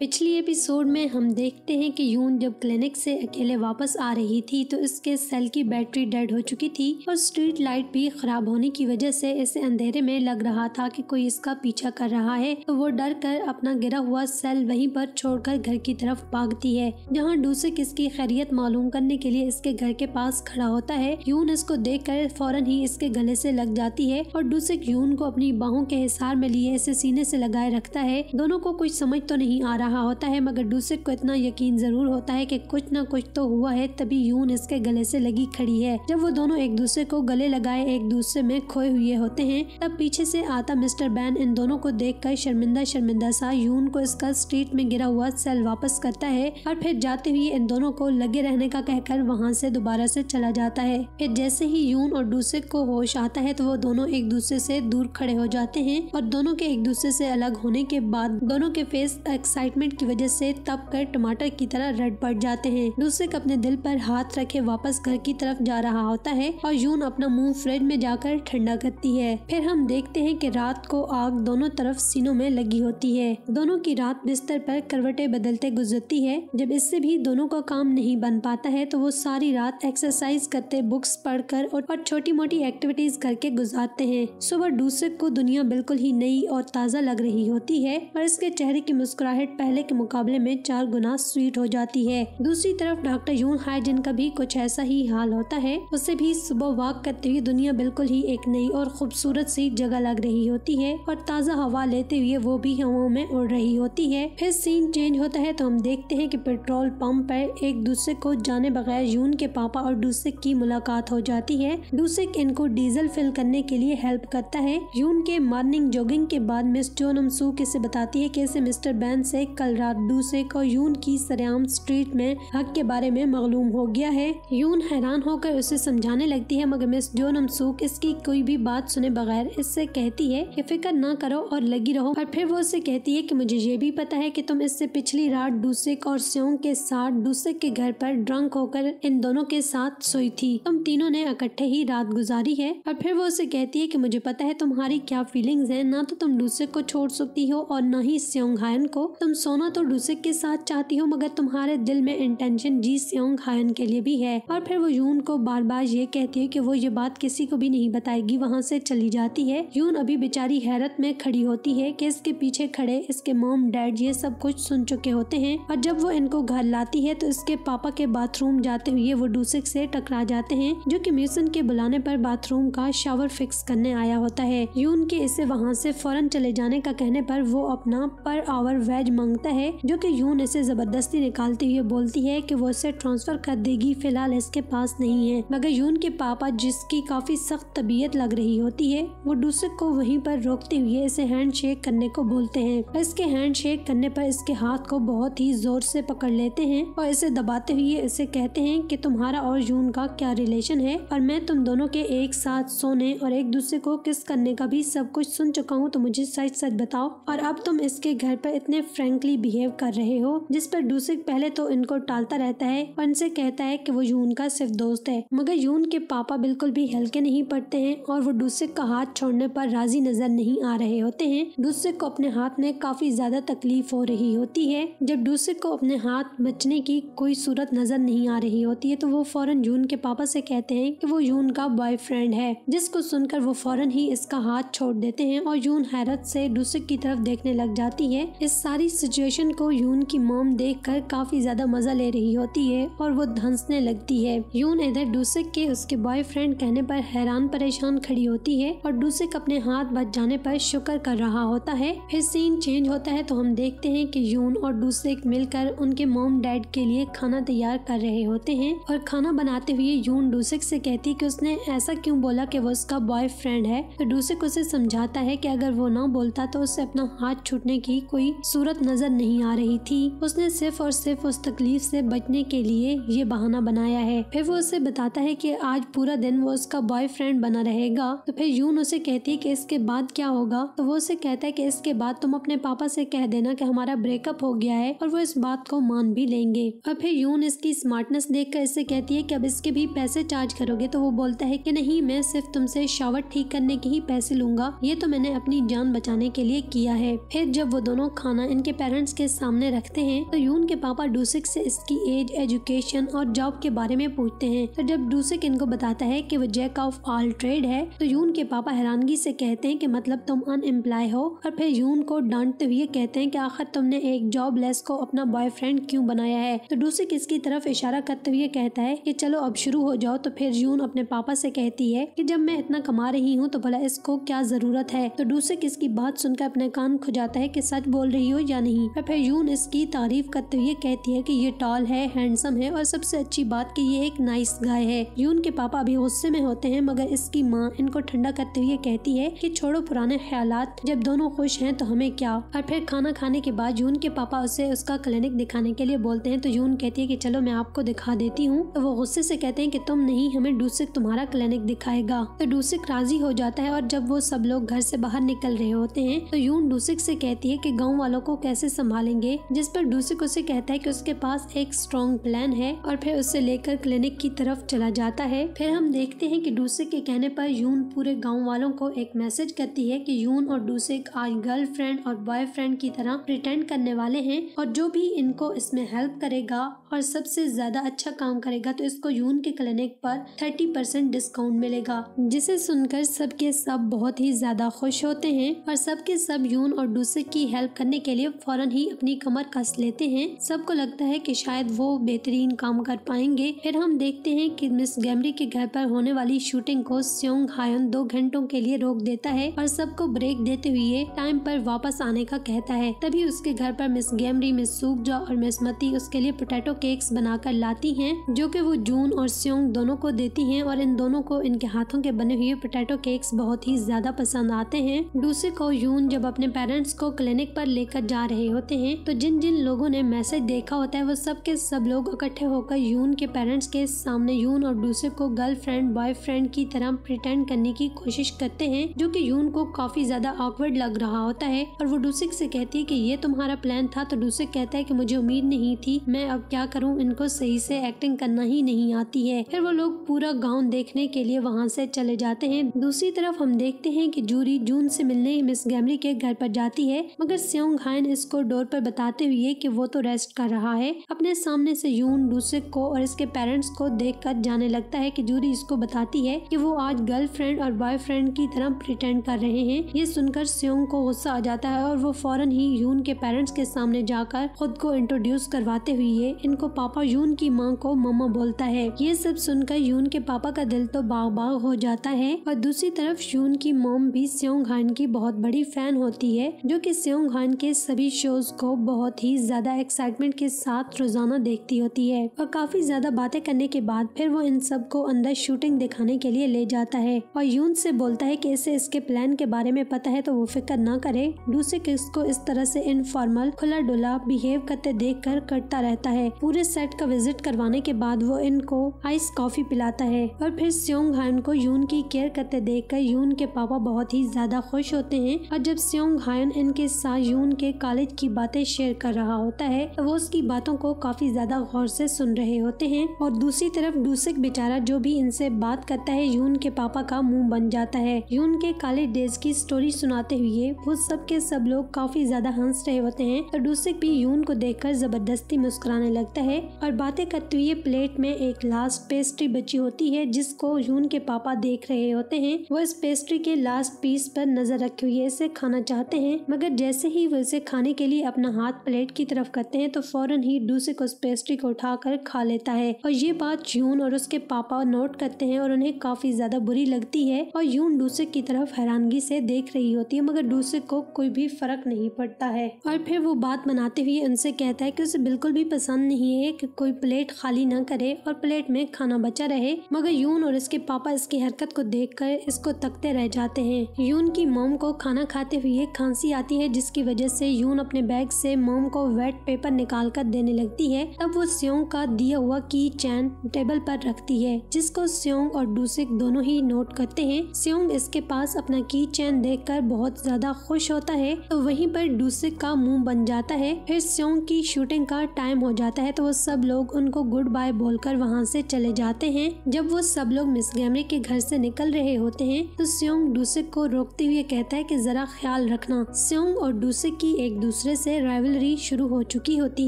पिछली एपिसोड में हम देखते हैं कि यून जब क्लिनिक से अकेले वापस आ रही थी तो इसके सेल की बैटरी डेड हो चुकी थी और स्ट्रीट लाइट भी खराब होने की वजह से इसे अंधेरे में लग रहा था कि कोई इसका पीछा कर रहा है तो वो डर कर अपना गिरा हुआ सेल वहीं पर छोड़कर घर की तरफ भागती है जहाँ डूसक इसकी खैरियत मालूम करने के लिए इसके घर के पास खड़ा होता है यून इसको देख कर फौरन ही इसके गले से लग जाती है और डूसक यून को अपनी बाहों के हिसार में लिए इसे सीने से लगाए रखता है दोनों को कुछ समझ तो नहीं आ रहा रहा होता है मगर डूसिक को इतना यकीन जरूर होता है कि कुछ ना कुछ तो हुआ है तभी यून इसके गले से लगी खड़ी है जब वो दोनों एक दूसरे को गले लगाए एक दूसरे में खोए हुए होते हैं तब पीछे से आता मिस्टर बैन इन दोनों को देख कर शर्मिंदा शर्मिंदा सा यून को इसका स्ट्रीट में गिरा हुआ सेल वापस करता है और फिर जाते हुए इन दोनों को लगे रहने का कहकर वहाँ से दोबारा से चला जाता है फिर जैसे ही यून और डूसिक को होश आता है तो वो दोनों एक दूसरे से दूर खड़े हो जाते हैं और दोनों के एक दूसरे से अलग होने के बाद दोनों के फेस एक्साइटमेंट एक्साइटमेंट की वजह से तप कर टमाटर की तरह रेड पड़ जाते हैं लूसिक अपने दिल पर हाथ रखे वापस घर की तरफ जा रहा होता है और यून अपना मुंह फ्रिज में जाकर ठंडा करती है फिर हम देखते हैं कि रात को आग दोनों तरफ सीनों में लगी होती है दोनों की रात बिस्तर पर करवटे बदलते गुजरती है जब इससे भी दोनों का काम नहीं बन पाता है तो वो सारी रात एक्सरसाइज करते बुक्स पढ़कर और छोटी मोटी एक्टिविटीज करके गुजारते हैं सुबह दूसरे को दुनिया बिल्कुल ही नई और ताज़ा लग रही होती है और इसके चेहरे की मुस्कुराहट पहले के मुकाबले में चार गुना स्वीट हो जाती है दूसरी तरफ डॉक्टर यून हाय जिनका भी कुछ ऐसा ही हाल होता है उसे भी सुबह वॉक करते हुए दुनिया बिल्कुल ही एक नई और खूबसूरत सी जगह लग रही होती है और ताज़ा हवा लेते हुए वो भी हवाओं में उड़ रही होती है फिर सीन चेंज होता है तो हम देखते हैं कि पेट्रोल पंप पर एक दूसरे को जाने बगैर यून के पापा और दूसरे की मुलाकात हो जाती है दूसरे इनको डीजल फिल करने के लिए हेल्प करता है यून के मॉर्निंग जॉगिंग के बाद मिस जोनमसू किसे बताती है कि इसे मिस्टर बैन से कल रात दूसरे को यून की सरेआम स्ट्रीट में हक के बारे में मालूम हो गया है यून हैरान होकर उसे समझाने लगती है मगर मिस जो नमसूक इसकी कोई भी बात सुने बगैर इससे कहती है कि फिक्र ना करो और लगी रहो और फिर वो उसे कहती है कि मुझे ये भी पता है कि तुम इससे पिछली रात दूसरे और स्योंग के साथ दूसरे के घर पर ड्रंक होकर इन दोनों के साथ सोई थी तुम तीनों ने इकट्ठे ही रात गुजारी है और फिर वो उसे कहती है कि मुझे पता है तुम्हारी क्या फीलिंग्स हैं ना तो तुम दूसरे को छोड़ सकती हो और ना ही स्योंग हायन को तुम सोना तो डुसिक के साथ चाहती हो मगर तुम्हारे दिल में इंटेंशन जी सियोंग हायन के लिए भी है और फिर वो यून को बार बार ये कहती है कि वो ये बात किसी को भी नहीं बताएगी वहाँ से चली जाती है यून अभी बेचारी हैरत में खड़ी होती है कि इसके पीछे खड़े इसके मोम डैड ये सब कुछ सुन चुके होते हैं और जब वो इनको घर लाती है तो इसके पापा के बाथरूम जाते हुए वो डूसिक से टकरा जाते हैं जो कि म्यूसन के बुलाने पर बाथरूम का शावर फिक्स करने आया होता है यून के इसे वहाँ से फौरन चले जाने का कहने पर वो अपना पर आवर वेज मंग मांगता है जो कि यून इसे जबरदस्ती निकालते हुए बोलती है कि वो इसे ट्रांसफर कर देगी फिलहाल इसके पास नहीं है मगर यून के पापा जिसकी काफी सख्त तबीयत लग रही होती है वो डूसक को वहीं पर रोकते हुए इसे हैंड शेक करने को बोलते हैं इसके हैंड शेक करने पर इसके हाथ को बहुत ही जोर से पकड़ लेते हैं और इसे दबाते हुए इसे कहते हैं कि तुम्हारा और यून का क्या रिलेशन है और मैं तुम दोनों के एक साथ सोने और एक दूसरे को किस करने का भी सब कुछ सुन चुका हूँ तो मुझे सच सच बताओ और अब तुम इसके घर पर इतने फ्रेंक फ्रेंकली बिहेव कर रहे हो जिस पर डूसिक पहले तो इनको टालता रहता है और इनसे कहता है कि वो यून का सिर्फ दोस्त है मगर यून के पापा बिल्कुल भी हल्के नहीं पड़ते हैं और वो डूसिक का हाथ छोड़ने पर राजी नजर नहीं आ रहे होते हैं डूसिक को अपने हाथ में काफी ज्यादा तकलीफ हो रही होती है जब डूसिक को अपने हाथ बचने की कोई सूरत नजर नहीं आ रही होती है तो वो फौरन यून के पापा से कहते हैं कि वो यून का बॉयफ्रेंड है जिसको सुनकर वो फौरन ही इसका हाथ छोड़ देते हैं और यून हैरत से डूसिक की तरफ देखने लग जाती है इस सारी सिचुएशन को यून की मोम देखकर काफी ज्यादा मजा ले रही होती है और वो हंसने लगती है यून इधर डूसक के उसके बॉयफ्रेंड कहने पर हैरान परेशान खड़ी होती है और डूसक अपने हाथ बच जाने पर शुक्र कर रहा होता है फिर सीन चेंज होता है तो हम देखते हैं कि यून और डूसिक मिलकर उनके मोम डैड के लिए खाना तैयार कर रहे होते हैं और खाना बनाते हुए यून डूसक से कहती कि उसने ऐसा क्यों बोला कि वो उसका बॉयफ्रेंड है तो डूसक उसे समझाता है कि अगर वो ना बोलता तो उसे अपना हाथ छूटने की कोई सूरत नजर नजर नहीं आ रही थी उसने सिर्फ और सिर्फ उस तकलीफ से बचने के लिए ये बहाना बनाया है फिर वो उसे बताता है कि आज पूरा दिन वो उसका बॉयफ्रेंड बना रहेगा तो फिर यून उसे कहती है कि इसके बाद क्या होगा तो वो उसे कहता है कि इसके बाद तुम अपने पापा से कह देना कि हमारा ब्रेकअप हो गया है और वो इस बात को मान भी लेंगे और फिर यून इसकी स्मार्टनेस देख कर इससे कहती है की अब इसके भी पैसे चार्ज करोगे तो वो बोलता है की नहीं मैं सिर्फ तुमसे शावर ठीक करने के ही पैसे लूंगा ये तो मैंने अपनी जान बचाने के लिए किया है फिर जब वो दोनों खाना इनके पैसे पेरेंट्स के सामने रखते हैं तो यून के पापा डूसिक से इसकी एज एजुकेशन और जॉब के बारे में पूछते हैं तो जब डूसिक इनको बताता है कि वो जैक ऑफ ऑल ट्रेड है तो यून के पापा हैरानगी से कहते हैं कि मतलब तुम अनएम्प्लॉय हो और फिर यून को डांटते हुए कहते हैं कि आखिर तुमने एक जॉब लेस को अपना बॉयफ्रेंड क्यों बनाया है तो डूसिक इसकी तरफ इशारा करते हुए कहता है कि चलो अब शुरू हो जाओ तो फिर यून अपने पापा से कहती है कि जब मैं इतना कमा रही हूँ तो भला इसको क्या जरूरत है तो डूसिक इसकी बात सुनकर अपने कान खुजाता है कि सच बोल रही हो या नहीं नहीं यून इसकी तारीफ करते हुए कहती है कि ये टॉल है हैंडसम है और सबसे अच्छी बात कि ये एक नाइस गाय है यून के पापा अभी गुस्से में होते हैं मगर इसकी माँ इनको ठंडा करते हुए कहती है की छोड़ो पुराने ख्याल जब दोनों खुश है तो हमें क्या और फिर खाना खाने के बाद यून के पापा उसे उसका क्लिनिक दिखाने के लिए बोलते हैं तो यून कहती है कि चलो मैं आपको दिखा देती हूँ तो वो गुस्से से कहते हैं कि तुम नहीं हमें डूसिक तुम्हारा क्लिनिक दिखाएगा तो डूसिक राजी हो जाता है और जब वो सब लोग घर से बाहर निकल रहे होते हैं तो यून डूसिक से कहती है कि गाँव वालों को कैसे से संभालेंगे जिस पर डूसिक उसे कहता है कि उसके पास एक स्ट्रॉन्ग प्लान है और फिर उसे लेकर क्लिनिक की तरफ चला जाता है फिर हम देखते हैं कि डूसिक के कहने पर यून पूरे गाँव वालों को एक मैसेज करती है की यून और डूसिक आज गर्लफ्रेंड और बॉयफ्रेंड की तरह प्रिटेंड करने वाले हैं और जो भी इनको इसमें हेल्प करेगा और सबसे ज्यादा अच्छा काम करेगा तो इसको यून के क्लिनिक पर 30 परसेंट डिस्काउंट मिलेगा जिसे सुनकर सबके सब बहुत ही ज्यादा खुश होते हैं और सबके सब यून और डूसिक की हेल्प करने के लिए फॉर फौरन ही अपनी कमर कस लेते हैं सबको लगता है कि शायद वो बेहतरीन काम कर पाएंगे फिर हम देखते हैं कि मिस गैमरी के घर पर होने वाली शूटिंग को स्योंग हायन दो घंटों के लिए रोक देता है और सबको ब्रेक देते हुए टाइम पर वापस आने का कहता है तभी उसके घर पर मिस गैमरी मिस सूखजा और मिस मती उसके लिए पोटैटो केक्स बनाकर लाती है जो की वो जून और स्योंग दोनों को देती है और इन दोनों को इनके हाथों के बने हुए पोटैटो केक्स बहुत ही ज्यादा पसंद आते हैं दूसरे को यून जब अपने पेरेंट्स को क्लिनिक पर लेकर जा रहे रहे होते हैं तो जिन जिन लोगों ने मैसेज देखा होता है वो सब के सब लोग इकट्ठे होकर यून के पेरेंट्स के सामने यून और दूसरे को गर्लफ्रेंड बॉयफ्रेंड की तरह प्रिटेंड करने की कोशिश करते हैं जो कि यून को काफी ज्यादा ऑकवर्ड लग रहा होता है और वो दूसरे से कहती है कि ये तुम्हारा प्लान था तो डूसिक कहता है कि मुझे उम्मीद नहीं थी मैं अब क्या करूं इनको सही से एक्टिंग करना ही नहीं आती है फिर वो लोग पूरा गाउन देखने के लिए वहाँ से चले जाते हैं दूसरी तरफ हम देखते हैं कि जूरी जून से मिलने मिस गैमरी के घर पर जाती है मगर स्योंग हायन इस को डोर पर बताते हुए कि वो तो रेस्ट कर रहा है अपने सामने से यून डूसिक को और इसके पेरेंट्स को देख कर जाने लगता है कि जूरी इसको बताती है कि वो आज गर्लफ्रेंड और बॉयफ्रेंड की तरह प्रिटेंड कर रहे हैं ये सुनकर स्योंग को गुस्सा आ जाता है और वो फौरन ही यून के पेरेंट्स के सामने जाकर खुद को इंट्रोड्यूस करवाते हुए इनको पापा यून की माँ को ममा बोलता है ये सब सुनकर यून के पापा का दिल तो बाग बाग हो जाता है और दूसरी तरफ यून की मोम भी स्योंग खान की बहुत बड़ी फैन होती है जो कि स्योंग खान के सभी शोज़ को बहुत ही ज़्यादा एक्साइटमेंट के साथ रोज़ाना देखती होती है और काफ़ी ज़्यादा बातें करने के बाद फिर वो इन सब को अंदर शूटिंग दिखाने के लिए ले जाता है और यून से बोलता है कि इसे इसके प्लान के बारे में पता है तो वो फिक्र ना करे दूसरे किस को इस तरह से इनफॉर्मल खुला डुला बिहेव करते देख कर करता रहता है पूरे सेट का विजिट करवाने के बाद वो इनको आइस कॉफी पिलाता है और फिर स्योंग हायन को यून की केयर करते देख कर यून के पापा बहुत ही ज्यादा खुश होते हैं और जब स्योंग हायन इनके साथ यून के काले वालिद की बातें शेयर कर रहा होता है वो उसकी बातों को काफी ज्यादा गौर से सुन रहे होते हैं और दूसरी तरफ डूसिक बेचारा जो भी इनसे बात करता है यून के पापा का मुंह बन जाता है यून के काले डेज की स्टोरी सुनाते हुए वो सब के सब लोग काफी ज्यादा हंस रहे होते हैं और तो डूसिक भी यून को कर जबरदस्ती मुस्कुराने लगता है और बातें करते हुए प्लेट में एक लास्ट पेस्ट्री बची होती है जिसको यून के पापा देख रहे होते हैं वो इस पेस्ट्री के लास्ट पीस पर नजर रखे हुए इसे खाना चाहते हैं मगर जैसे ही वो इसे खाने के लिए अपना हाथ प्लेट की तरफ करते हैं तो फ़ौरन ही डूसिक उस पेस्ट्री को उठाकर खा लेता है और ये बात यून और उसके पापा नोट करते हैं और उन्हें काफ़ी ज़्यादा बुरी लगती है और यून डूसिक की तरफ हैरानगी से देख रही होती है मगर डूसिक को कोई भी फ़र्क नहीं पड़ता है और फिर वो बात मनाते हुए उनसे कहता है की उसे बिल्कुल भी पसंद नहीं है की कोई प्लेट खाली ना करे और प्लेट में खाना बचा रहे मगर यून और इसके पापा इसकी हरकत को देख कर इसको तकते रह जाते हैं यून की मोम को खाना खाते हुए खांसी आती है जिसकी वजह से यून अपने बैग से मोम को वेट पेपर निकाल कर देने लगती है तब वो स्योंग का दिया हुआ की चैन टेबल पर रखती है जिसको स्योंग और डूसिक दोनों ही नोट करते हैं स्योंग इसके पास अपना की चैन कर बहुत ज्यादा खुश होता है तो वहीं पर डूसिक का मुंह बन जाता है फिर स्योंग की शूटिंग का टाइम हो जाता है तो वो सब लोग उनको गुड बाय बोलकर वहाँ से चले जाते हैं जब वो सब लोग मिस गैमरे के घर से निकल रहे होते हैं तो स्योंग डूसिक को रोकते हुए कहता है कि जरा ख्याल रखना स्योंग और डूसिक की एक दूसरे दूसरे से राइवलरी शुरू हो चुकी होती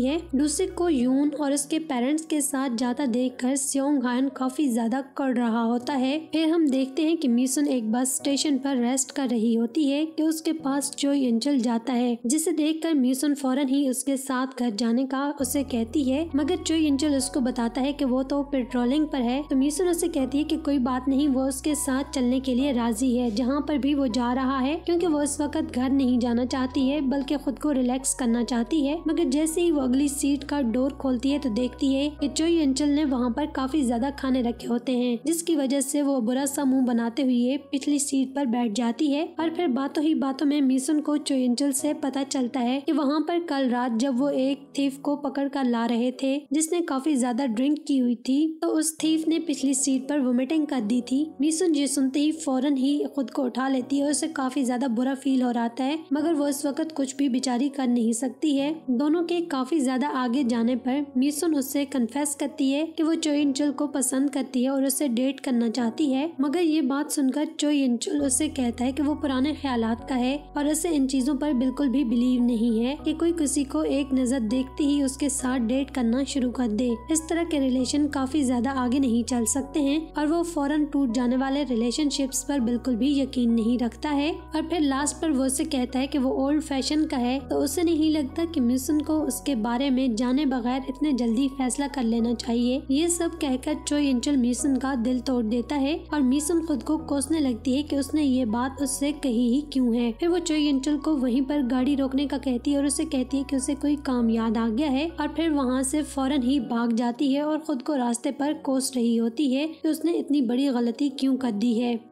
है डूसिक को यून और उसके पेरेंट्स के साथ जाता देख कर सियोंगान काफी ज्यादा कर रहा होता है फिर हम देखते हैं कि मीसुन एक बस स्टेशन पर रेस्ट कर रही होती है कि उसके पास जो एंजल जाता है जिसे कर म्यूसन फौरन ही उसके साथ घर जाने का उसे कहती है मगर जो एंजल उसको बताता है की वो तो पेट्रोलिंग पर है तो म्यूसन उसे कहती है की कोई बात नहीं वो उसके साथ चलने के लिए राजी है जहाँ पर भी वो जा रहा है क्योंकि वो इस वक्त घर नहीं जाना चाहती है बल्कि खुद को रिलैक्स करना चाहती है मगर जैसे ही वो अगली सीट का डोर खोलती है तो देखती है कि चोई अंचल ने वहाँ पर काफी ज्यादा खाने रखे होते हैं जिसकी वजह से वो बुरा सा मुंह बनाते हुए पिछली सीट पर बैठ जाती है और फिर बातों ही बातों में मिसुन को चोई अंचल से पता चलता है कि वहाँ पर कल रात जब वो एक थीफ को पकड़ कर ला रहे थे जिसने काफी ज्यादा ड्रिंक की हुई थी तो उस थीफ ने पिछली सीट पर वोमिटिंग कर दी थी मिसुन ये सुनते ही फौरन ही खुद को उठा लेती है और उसे काफी ज्यादा बुरा फील हो रहा है मगर वो इस वक्त कुछ भी बेचारी कर नहीं सकती है दोनों के काफी ज्यादा आगे जाने पर मीसुन उससे कन्फेस करती है कि वो इंचुल को पसंद करती है और उससे डेट करना चाहती है मगर ये बात सुनकर इंचुल उसे कहता है कि वो पुराने ख्याल का है और उसे इन चीजों पर बिल्कुल भी बिलीव नहीं है कि कोई किसी को एक नजर देखते ही उसके साथ डेट करना शुरू कर दे इस तरह के रिलेशन काफी ज्यादा आगे नहीं चल सकते हैं और वो फौरन टूट जाने वाले रिलेशनशिप पर बिल्कुल भी यकीन नहीं रखता है और फिर लास्ट पर वो उसे कहता है की वो ओल्ड फैशन का है तो उसे नहीं लगता कि मिशन को उसके बारे में जाने बगैर इतने जल्दी फैसला कर लेना चाहिए ये सब कहकर चोई इंचल मिशन का दिल तोड़ देता है और मिशन खुद को कोसने लगती है कि उसने ये बात उससे कही ही क्यों है फिर वो चोई इंचल को वहीं पर गाड़ी रोकने का कहती है और उसे कहती है कि उसे कोई काम याद आ गया है और फिर वहाँ से फौरन ही भाग जाती है और खुद को रास्ते पर कोस रही होती है कि उसने इतनी बड़ी गलती क्यों कर दी है